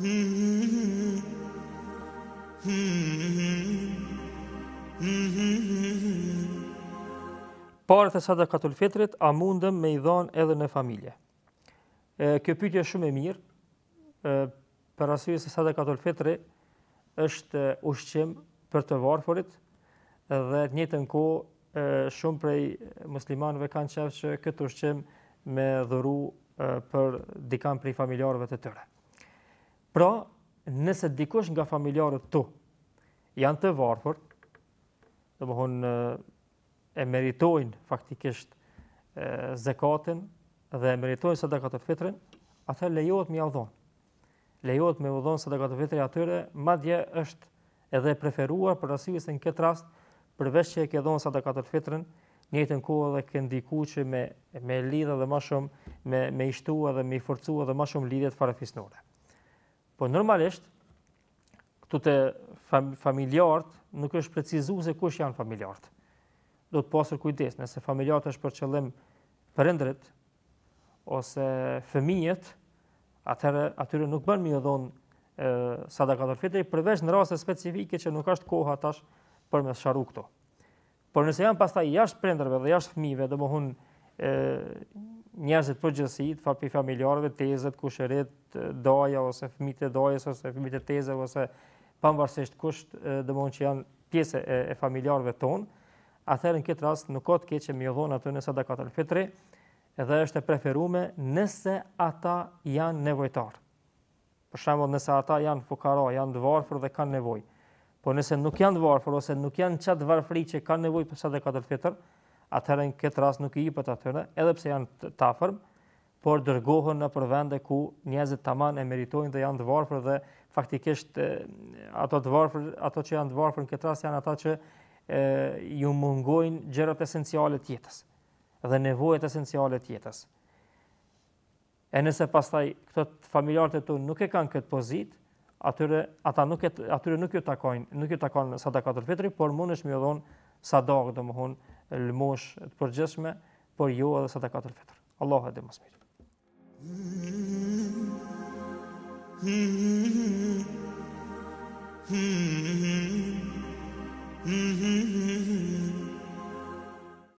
Parët e sada katul a mundëm me i dhanë edhe në familje? E, kjo pyqe është shumë e mirë, e, për asyri se sada katul fitrit është ushqim për të varfurit dhe të një të e, shumë prej muslimanëve kanë qefë që këtë ushqim me dhuru e, për dikam prej familjarëve të tëre. të Pra, nëse dikush nga familjarët tu janë të varfër, dhe më hunë e meritojnë faktikisht zekatin dhe e meritojnë sadakat e fitrin, atë lejohet me javdhon. Lejohet me javdhon sadakat e fitrin atyre, madje është edhe preferuar për rësivis e në këtë rast, përveç që e ke dhonë sadakat e fitrin, njëtën kohë dhe ke ndiku që me, me lidhe dhe ma shumë, me, me ishtua dhe me i forcua dhe ma shumë lidhet farefisnore. Po normalisht këtu te familjarët nuk është precizuar se kush janë familjartë. Do të pasur kujdes, nëse familjartë është për qëllim prindërit ose fëmijët, atëherë atyre nuk bën më dhon sadaka dorë fitë përveç në raste specifike që nuk është koha tash për me sharu këto. Por nëse janë pastaj jashtë prindërve dhe jashtë fëmijëve, domohun ë njerëzit po gjithsesi, të fat familjarëve, tezat kushërit, doja ose fëmitë dojes ose fëmitë teze ose pavarësisht kush, domthonjë që janë pjesë e, e familjarëve tonë, atëherë në këtë rast nuk ka të keq që më dhon atë në sadaka të fitri, edhe është e preferuar nëse ata janë nevojtar. Për shembull, nëse ata janë fukara, janë të varfër dhe kanë nevojë. Po nëse nuk janë të varfër ose nuk janë çat varfëri që kanë nevojë për sadaka të atëherë në këtë rast nuk i jepet atyre, edhe pse janë të afërm, por dërgohen në për vende ku njerëzit tamam e meritojnë dhe janë të varfër dhe faktikisht ato të varfër, ato që janë të varfër në këtë rast janë ata që e, ju mungojnë gjërat esenciale të jetës dhe nevojat esenciale të jetës. E nëse pastaj këto familjarët e tu nuk e kanë këtë pozitë, atyre ata nuk e atyre nuk ju takojnë, nuk ju takojnë sa të katërfitri, por mundesh më dhon sadak domthon lëmosh të përgjeshme, por jo edhe sadakat al-fitr. Allahu e di më së miri. Mm -hmm. mm -hmm. hmm.